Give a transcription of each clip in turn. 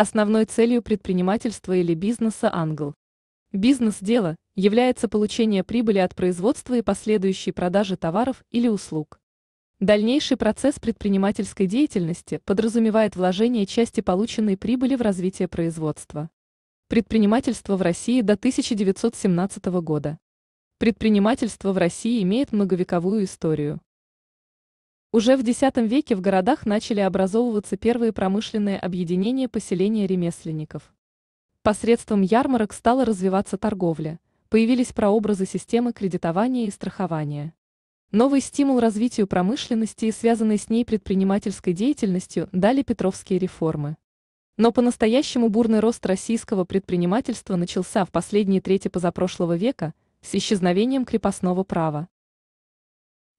основной целью предпринимательства или бизнеса Англ. Бизнес-дело является получение прибыли от производства и последующей продажи товаров или услуг. Дальнейший процесс предпринимательской деятельности подразумевает вложение части полученной прибыли в развитие производства. Предпринимательство в России до 1917 года. Предпринимательство в России имеет многовековую историю. Уже в X веке в городах начали образовываться первые промышленные объединения поселения ремесленников. Посредством ярмарок стала развиваться торговля, появились прообразы системы кредитования и страхования. Новый стимул развитию промышленности и связанной с ней предпринимательской деятельностью дали Петровские реформы. Но по-настоящему бурный рост российского предпринимательства начался в последние трети позапрошлого века с исчезновением крепостного права.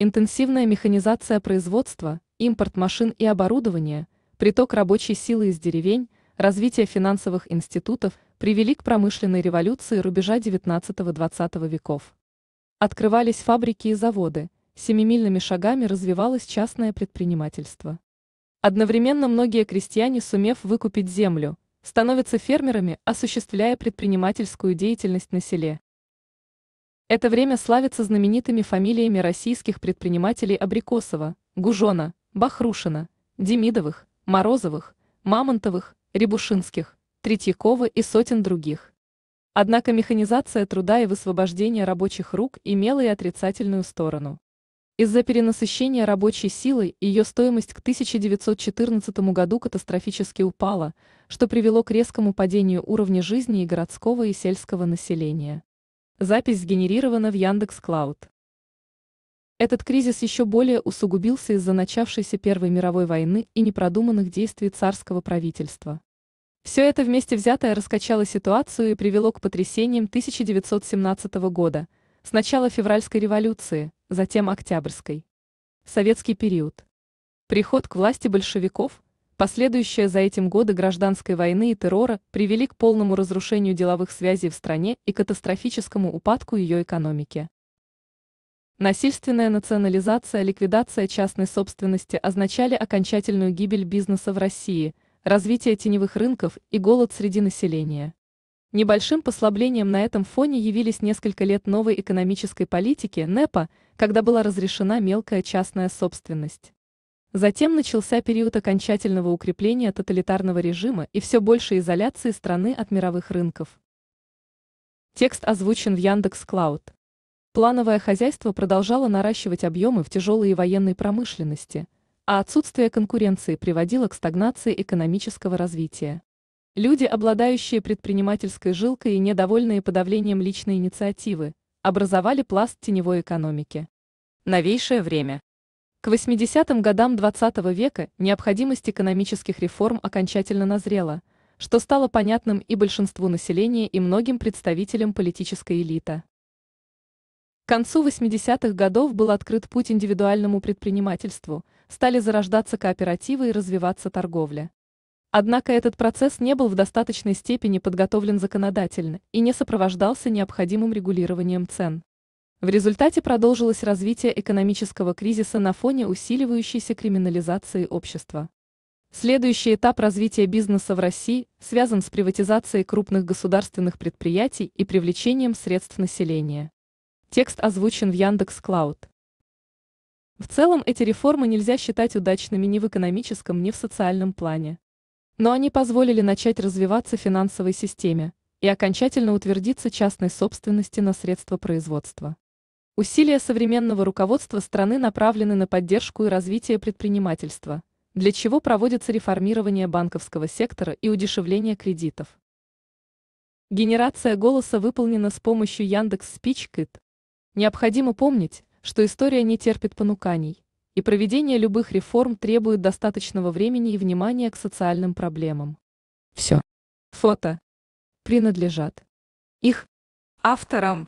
Интенсивная механизация производства, импорт машин и оборудования, приток рабочей силы из деревень, развитие финансовых институтов привели к промышленной революции рубежа 19-20 веков. Открывались фабрики и заводы, семимильными шагами развивалось частное предпринимательство. Одновременно многие крестьяне, сумев выкупить землю, становятся фермерами, осуществляя предпринимательскую деятельность на селе. Это время славится знаменитыми фамилиями российских предпринимателей Абрикосова, Гужона, Бахрушина, Демидовых, Морозовых, Мамонтовых, Рябушинских, Третьякова и сотен других. Однако механизация труда и высвобождение рабочих рук имела и отрицательную сторону. Из-за перенасыщения рабочей силой ее стоимость к 1914 году катастрофически упала, что привело к резкому падению уровня жизни и городского и сельского населения. Запись сгенерирована в Яндекс Клауд. Этот кризис еще более усугубился из-за начавшейся Первой мировой войны и непродуманных действий царского правительства. Все это вместе взятое раскачало ситуацию и привело к потрясениям 1917 года, сначала февральской революции, затем октябрьской. Советский период. Приход к власти большевиков – Последующие за этим годы гражданской войны и террора привели к полному разрушению деловых связей в стране и катастрофическому упадку ее экономики. Насильственная национализация, ликвидация частной собственности означали окончательную гибель бизнеса в России, развитие теневых рынков и голод среди населения. Небольшим послаблением на этом фоне явились несколько лет новой экономической политики НЭПа, когда была разрешена мелкая частная собственность. Затем начался период окончательного укрепления тоталитарного режима и все большей изоляции страны от мировых рынков. Текст озвучен в Яндекс Клауд. Плановое хозяйство продолжало наращивать объемы в тяжелой и военной промышленности, а отсутствие конкуренции приводило к стагнации экономического развития. Люди, обладающие предпринимательской жилкой и недовольные подавлением личной инициативы, образовали пласт теневой экономики. Новейшее время. К 80-м годам XX -го века необходимость экономических реформ окончательно назрела, что стало понятным и большинству населения и многим представителям политической элиты. К концу 80-х годов был открыт путь индивидуальному предпринимательству, стали зарождаться кооперативы и развиваться торговля. Однако этот процесс не был в достаточной степени подготовлен законодательно и не сопровождался необходимым регулированием цен. В результате продолжилось развитие экономического кризиса на фоне усиливающейся криминализации общества. Следующий этап развития бизнеса в России связан с приватизацией крупных государственных предприятий и привлечением средств населения. Текст озвучен в Яндекс Клауд. В целом эти реформы нельзя считать удачными ни в экономическом, ни в социальном плане. Но они позволили начать развиваться финансовой системе и окончательно утвердиться частной собственности на средства производства. Усилия современного руководства страны направлены на поддержку и развитие предпринимательства, для чего проводится реформирование банковского сектора и удешевление кредитов. Генерация голоса выполнена с помощью Яндекс Спичкит. Необходимо помнить, что история не терпит понуканий, и проведение любых реформ требует достаточного времени и внимания к социальным проблемам. Все. Фото. Принадлежат. Их. Авторам.